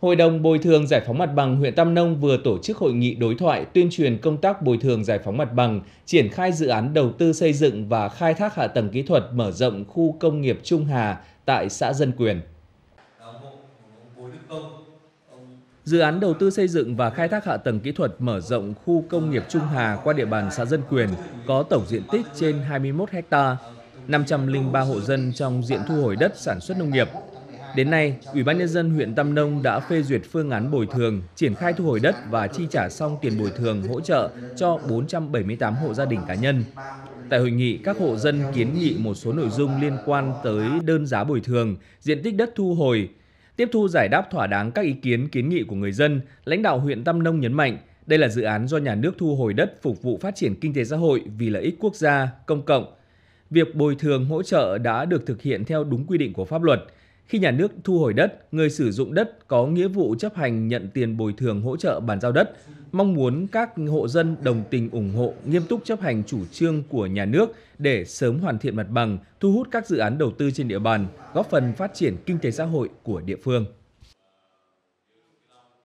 Hội đồng Bồi thường Giải phóng Mặt bằng huyện Tam Nông vừa tổ chức hội nghị đối thoại tuyên truyền công tác bồi thường giải phóng mặt bằng, triển khai dự án đầu tư xây dựng và khai thác hạ tầng kỹ thuật mở rộng khu công nghiệp Trung Hà tại xã Dân Quyền. Dự án đầu tư xây dựng và khai thác hạ tầng kỹ thuật mở rộng khu công nghiệp Trung Hà qua địa bàn xã Dân Quyền có tổng diện tích trên 21 ha, 503 hộ dân trong diện thu hồi đất sản xuất nông nghiệp, Đến nay, Ủy ban nhân dân huyện Tam Nông đã phê duyệt phương án bồi thường, triển khai thu hồi đất và chi trả xong tiền bồi thường hỗ trợ cho 478 hộ gia đình cá nhân. Tại hội nghị, các hộ dân kiến nghị một số nội dung liên quan tới đơn giá bồi thường, diện tích đất thu hồi, tiếp thu giải đáp thỏa đáng các ý kiến kiến nghị của người dân, lãnh đạo huyện Tam Nông nhấn mạnh đây là dự án do nhà nước thu hồi đất phục vụ phát triển kinh tế xã hội vì lợi ích quốc gia, công cộng. Việc bồi thường hỗ trợ đã được thực hiện theo đúng quy định của pháp luật – khi nhà nước thu hồi đất, người sử dụng đất có nghĩa vụ chấp hành nhận tiền bồi thường hỗ trợ bàn giao đất, mong muốn các hộ dân đồng tình ủng hộ, nghiêm túc chấp hành chủ trương của nhà nước để sớm hoàn thiện mặt bằng, thu hút các dự án đầu tư trên địa bàn, góp phần phát triển kinh tế xã hội của địa phương.